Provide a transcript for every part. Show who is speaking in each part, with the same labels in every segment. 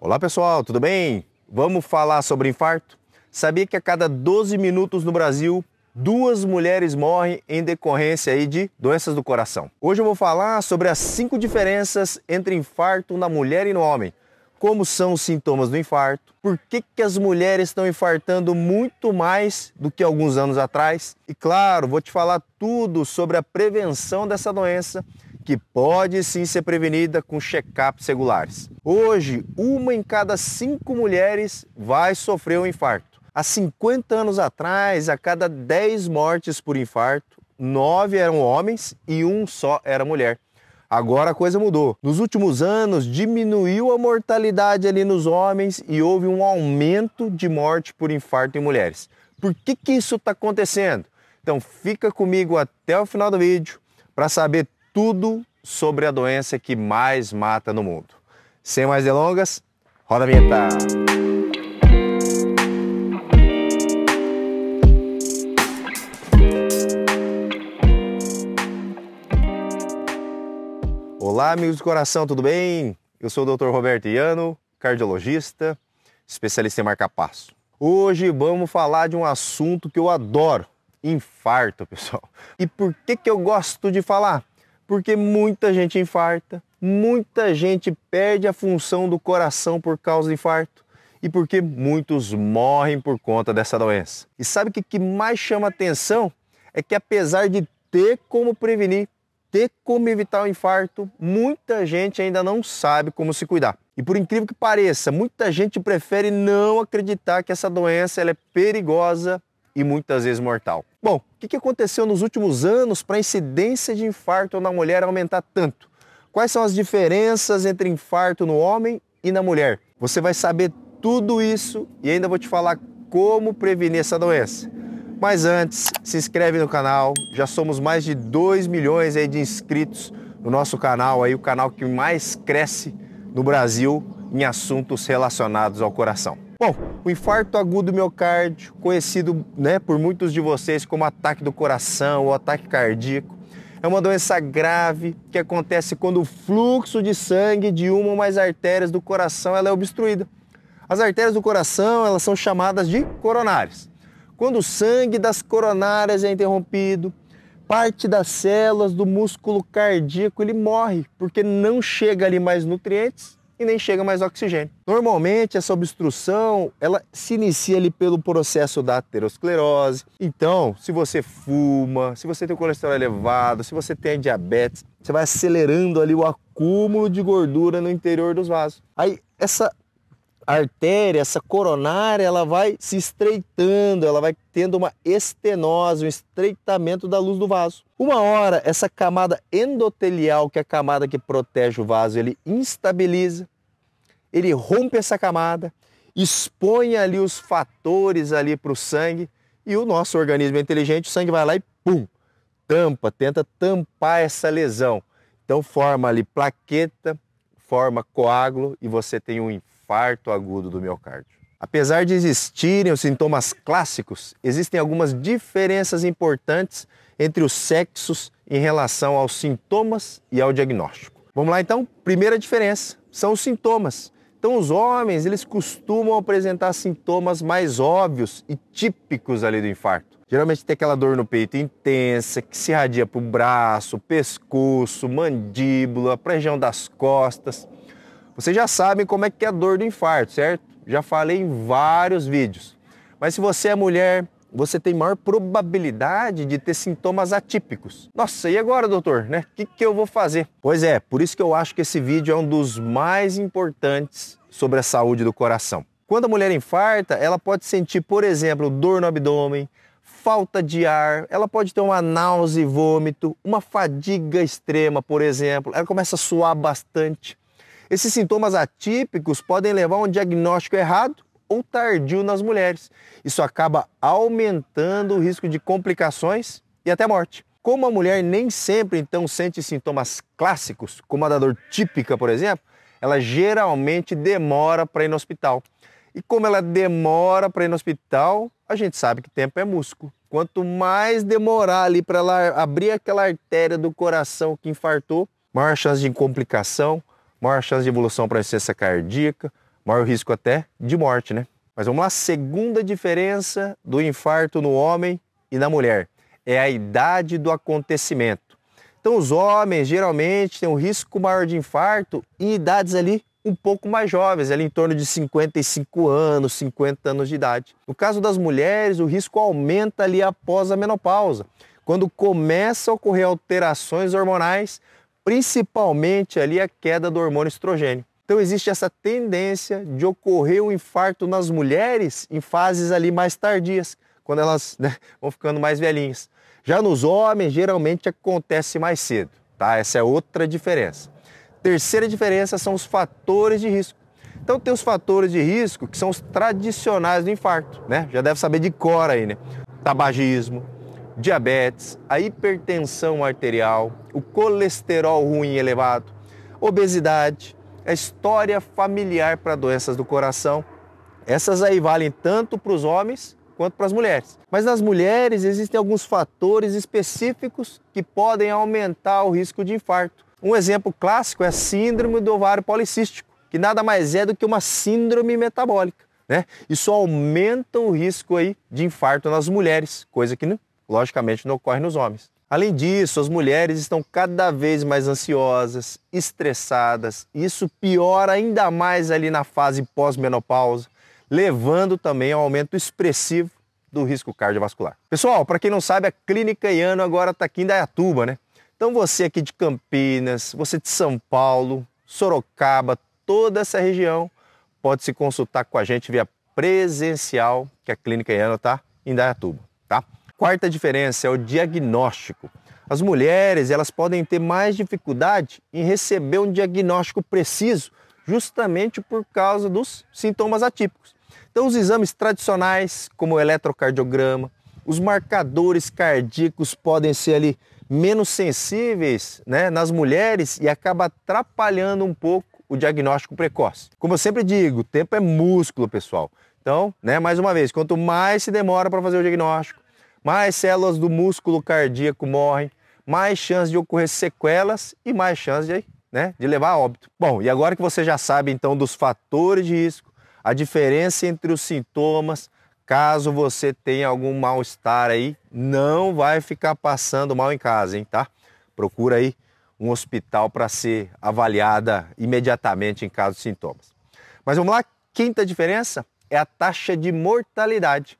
Speaker 1: Olá pessoal, tudo bem? Vamos falar sobre infarto? Sabia que a cada 12 minutos no Brasil, duas mulheres morrem em decorrência aí de doenças do coração. Hoje eu vou falar sobre as cinco diferenças entre infarto na mulher e no homem. Como são os sintomas do infarto? Por que, que as mulheres estão infartando muito mais do que alguns anos atrás? E claro, vou te falar tudo sobre a prevenção dessa doença que pode sim ser prevenida com check-ups regulares. Hoje, uma em cada cinco mulheres vai sofrer um infarto. Há 50 anos atrás, a cada 10 mortes por infarto, nove eram homens e um só era mulher. Agora a coisa mudou. Nos últimos anos, diminuiu a mortalidade ali nos homens e houve um aumento de morte por infarto em mulheres. Por que, que isso está acontecendo? Então fica comigo até o final do vídeo para saber tudo sobre a doença que mais mata no mundo. Sem mais delongas, roda a vinheta! Olá, amigos do coração, tudo bem? Eu sou o Dr. Roberto Iano, cardiologista, especialista em marca-passo. Hoje vamos falar de um assunto que eu adoro, infarto, pessoal. E por que, que eu gosto de falar? porque muita gente infarta, muita gente perde a função do coração por causa do infarto e porque muitos morrem por conta dessa doença. E sabe o que, mais chama atenção? É que apesar de ter como prevenir, ter como evitar o infarto, muita gente ainda não sabe como se cuidar. E por incrível que pareça, muita gente prefere não acreditar que essa doença ela é perigosa e muitas vezes mortal. Bom, o que aconteceu nos últimos anos para a incidência de infarto na mulher aumentar tanto? Quais são as diferenças entre infarto no homem e na mulher? Você vai saber tudo isso e ainda vou te falar como prevenir essa doença. Mas antes, se inscreve no canal, já somos mais de 2 milhões aí de inscritos no nosso canal, aí o canal que mais cresce no Brasil em assuntos relacionados ao coração. Bom, o infarto agudo miocárdio, conhecido né, por muitos de vocês como ataque do coração ou ataque cardíaco, é uma doença grave que acontece quando o fluxo de sangue de uma ou mais artérias do coração ela é obstruída. As artérias do coração elas são chamadas de coronárias. Quando o sangue das coronárias é interrompido, parte das células do músculo cardíaco ele morre porque não chega ali mais nutrientes e nem chega mais oxigênio. Normalmente, essa obstrução ela se inicia ali pelo processo da aterosclerose. Então, se você fuma, se você tem o colesterol elevado, se você tem diabetes, você vai acelerando ali o acúmulo de gordura no interior dos vasos. Aí, essa artéria, essa coronária, ela vai se estreitando, ela vai tendo uma estenose, um estreitamento da luz do vaso. Uma hora, essa camada endotelial, que é a camada que protege o vaso, ele instabiliza, ele rompe essa camada, expõe ali os fatores ali para o sangue e o nosso organismo é inteligente, o sangue vai lá e pum, tampa, tenta tampar essa lesão. Então forma ali plaqueta, forma coágulo e você tem um infarto infarto agudo do miocárdio. Apesar de existirem os sintomas clássicos, existem algumas diferenças importantes entre os sexos em relação aos sintomas e ao diagnóstico. Vamos lá então, primeira diferença são os sintomas. Então os homens, eles costumam apresentar sintomas mais óbvios e típicos ali do infarto. Geralmente tem aquela dor no peito intensa, que se irradia para o braço, pescoço, mandíbula, para a região das costas. Vocês já sabem como é que é a dor do infarto, certo? Já falei em vários vídeos. Mas se você é mulher, você tem maior probabilidade de ter sintomas atípicos. Nossa, e agora, doutor? Né? O que, que eu vou fazer? Pois é, por isso que eu acho que esse vídeo é um dos mais importantes sobre a saúde do coração. Quando a mulher infarta, ela pode sentir, por exemplo, dor no abdômen, falta de ar, ela pode ter uma náusea e vômito, uma fadiga extrema, por exemplo, ela começa a suar bastante esses sintomas atípicos podem levar a um diagnóstico errado ou tardio nas mulheres. Isso acaba aumentando o risco de complicações e até morte. Como a mulher nem sempre então sente sintomas clássicos, como a da dor típica, por exemplo, ela geralmente demora para ir no hospital. E como ela demora para ir no hospital, a gente sabe que tempo é músculo. Quanto mais demorar ali para ela abrir aquela artéria do coração que infartou, maior chance de complicação, maior chance de evolução para insuficiência cardíaca, maior risco até de morte, né? Mas vamos lá, segunda diferença do infarto no homem e na mulher é a idade do acontecimento. Então, os homens geralmente têm um risco maior de infarto em idades ali um pouco mais jovens, ali em torno de 55 anos, 50 anos de idade. No caso das mulheres, o risco aumenta ali após a menopausa, quando começa a ocorrer alterações hormonais principalmente ali a queda do hormônio estrogênio. Então existe essa tendência de ocorrer um infarto nas mulheres em fases ali mais tardias, quando elas né, vão ficando mais velhinhas. Já nos homens, geralmente acontece mais cedo, tá? Essa é outra diferença. Terceira diferença são os fatores de risco. Então tem os fatores de risco que são os tradicionais do infarto, né? Já deve saber de cor aí, né? Tabagismo, diabetes, a hipertensão arterial, o colesterol ruim elevado, obesidade, a história familiar para doenças do coração. Essas aí valem tanto para os homens quanto para as mulheres. Mas nas mulheres existem alguns fatores específicos que podem aumentar o risco de infarto. Um exemplo clássico é a síndrome do ovário policístico, que nada mais é do que uma síndrome metabólica. Né? Isso aumenta o risco aí de infarto nas mulheres, coisa que Logicamente, não ocorre nos homens. Além disso, as mulheres estão cada vez mais ansiosas, estressadas. Isso piora ainda mais ali na fase pós-menopausa, levando também ao aumento expressivo do risco cardiovascular. Pessoal, para quem não sabe, a Clínica Iano agora está aqui em Dayatuba, né? Então você aqui de Campinas, você de São Paulo, Sorocaba, toda essa região, pode se consultar com a gente via presencial, que a Clínica Iano está em Dayatuba, tá? quarta diferença é o diagnóstico. As mulheres elas podem ter mais dificuldade em receber um diagnóstico preciso, justamente por causa dos sintomas atípicos. Então, os exames tradicionais, como o eletrocardiograma, os marcadores cardíacos podem ser ali menos sensíveis né, nas mulheres e acaba atrapalhando um pouco o diagnóstico precoce. Como eu sempre digo, tempo é músculo, pessoal. Então, né, mais uma vez, quanto mais se demora para fazer o diagnóstico, mais células do músculo cardíaco morrem, mais chance de ocorrer sequelas e mais chance de, né, de levar a óbito. Bom, e agora que você já sabe então dos fatores de risco, a diferença entre os sintomas, caso você tenha algum mal-estar aí, não vai ficar passando mal em casa, hein, tá? Procura aí um hospital para ser avaliada imediatamente em caso de sintomas. Mas vamos lá, quinta diferença é a taxa de mortalidade.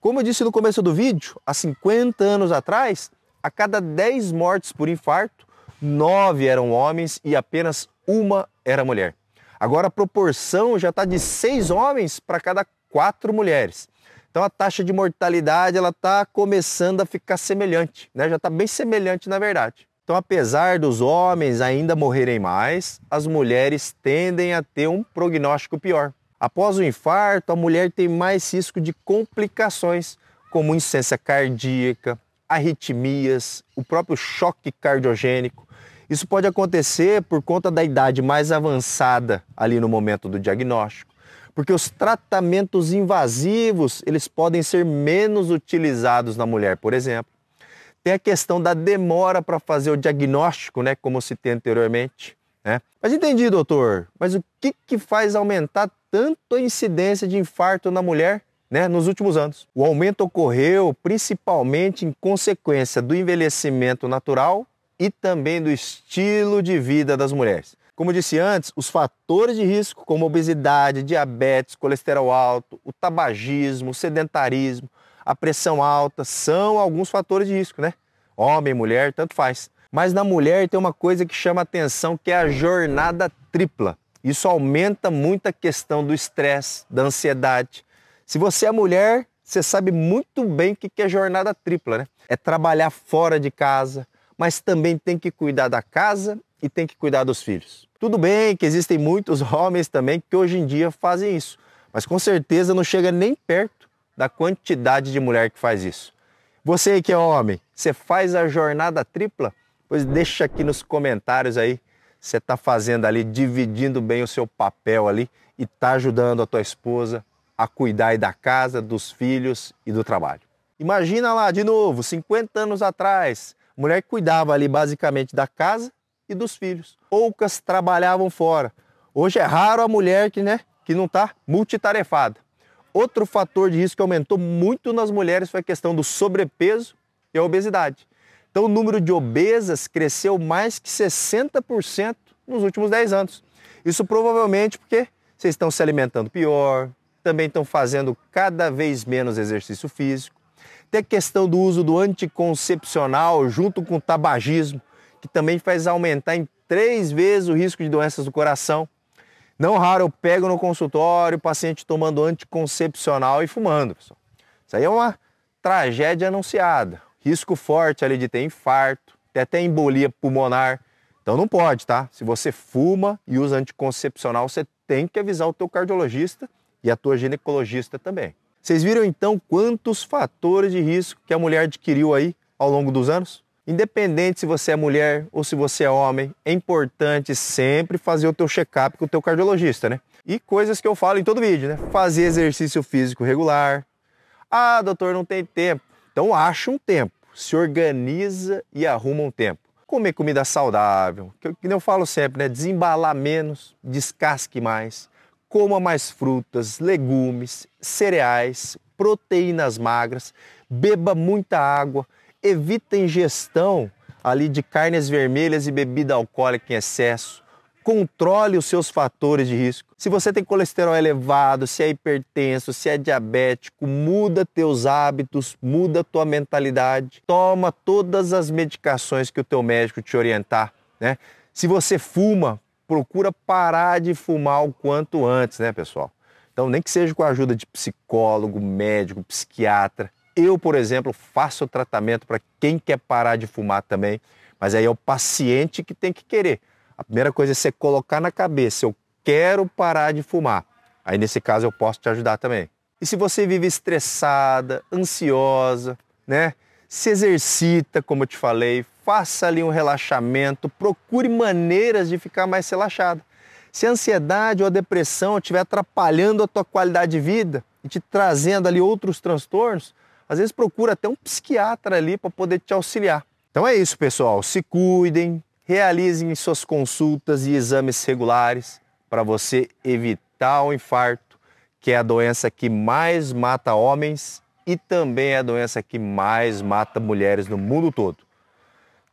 Speaker 1: Como eu disse no começo do vídeo, há 50 anos atrás, a cada 10 mortes por infarto, 9 eram homens e apenas uma era mulher. Agora a proporção já está de 6 homens para cada 4 mulheres. Então a taxa de mortalidade ela está começando a ficar semelhante, né? já está bem semelhante na verdade. Então, apesar dos homens ainda morrerem mais, as mulheres tendem a ter um prognóstico pior. Após o infarto, a mulher tem mais risco de complicações, como insuficiência cardíaca, arritmias, o próprio choque cardiogênico. Isso pode acontecer por conta da idade mais avançada ali no momento do diagnóstico, porque os tratamentos invasivos, eles podem ser menos utilizados na mulher, por exemplo. Tem a questão da demora para fazer o diagnóstico, né, como eu citei anteriormente. Né? Mas entendi, doutor, mas o que, que faz aumentar tanto a incidência de infarto na mulher né, nos últimos anos? O aumento ocorreu principalmente em consequência do envelhecimento natural e também do estilo de vida das mulheres. Como eu disse antes, os fatores de risco, como obesidade, diabetes, colesterol alto, o tabagismo, o sedentarismo, a pressão alta, são alguns fatores de risco, né? Homem, mulher, tanto faz. Mas na mulher tem uma coisa que chama atenção, que é a jornada tripla. Isso aumenta muito a questão do estresse, da ansiedade. Se você é mulher, você sabe muito bem o que é jornada tripla, né? É trabalhar fora de casa, mas também tem que cuidar da casa e tem que cuidar dos filhos. Tudo bem que existem muitos homens também que hoje em dia fazem isso, mas com certeza não chega nem perto da quantidade de mulher que faz isso. Você que é homem, você faz a jornada tripla? Pois deixa aqui nos comentários aí você está fazendo ali, dividindo bem o seu papel ali e está ajudando a tua esposa a cuidar aí da casa, dos filhos e do trabalho. Imagina lá, de novo, 50 anos atrás, mulher cuidava ali basicamente da casa e dos filhos. Poucas trabalhavam fora. Hoje é raro a mulher que, né, que não está multitarefada. Outro fator de risco que aumentou muito nas mulheres foi a questão do sobrepeso e a obesidade. Então, o número de obesas cresceu mais que 60% nos últimos 10 anos. Isso provavelmente porque vocês estão se alimentando pior, também estão fazendo cada vez menos exercício físico. Tem a questão do uso do anticoncepcional junto com o tabagismo, que também faz aumentar em três vezes o risco de doenças do coração. Não raro eu pego no consultório o paciente tomando anticoncepcional e fumando. Pessoal. Isso aí é uma tragédia anunciada risco forte ali de ter infarto, ter até embolia pulmonar. Então não pode, tá? Se você fuma e usa anticoncepcional, você tem que avisar o teu cardiologista e a tua ginecologista também. Vocês viram então quantos fatores de risco que a mulher adquiriu aí ao longo dos anos? Independente se você é mulher ou se você é homem, é importante sempre fazer o teu check-up com o teu cardiologista, né? E coisas que eu falo em todo vídeo, né? Fazer exercício físico regular. Ah, doutor, não tem tempo. Então acha um tempo se organiza e arruma um tempo. Comer comida saudável, que eu, que eu falo sempre, né? Desembalar menos, descasque mais, coma mais frutas, legumes, cereais, proteínas magras, beba muita água, evita ingestão ali de carnes vermelhas e bebida alcoólica em excesso Controle os seus fatores de risco. Se você tem colesterol elevado, se é hipertenso, se é diabético, muda teus hábitos, muda tua mentalidade. Toma todas as medicações que o teu médico te orientar, né? Se você fuma, procura parar de fumar o quanto antes, né, pessoal? Então, nem que seja com a ajuda de psicólogo, médico, psiquiatra. Eu, por exemplo, faço tratamento para quem quer parar de fumar também, mas aí é o paciente que tem que querer. A primeira coisa é você colocar na cabeça: eu quero parar de fumar. Aí, nesse caso, eu posso te ajudar também. E se você vive estressada, ansiosa, né? Se exercita, como eu te falei, faça ali um relaxamento, procure maneiras de ficar mais relaxada. Se a ansiedade ou a depressão estiver atrapalhando a tua qualidade de vida e te trazendo ali outros transtornos, às vezes procura até um psiquiatra ali para poder te auxiliar. Então é isso, pessoal. Se cuidem, realizem suas consultas e exames regulares para você evitar o infarto, que é a doença que mais mata homens e também é a doença que mais mata mulheres no mundo todo.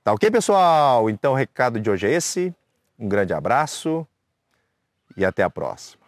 Speaker 1: Tá ok, pessoal? Então o recado de hoje é esse. Um grande abraço e até a próxima.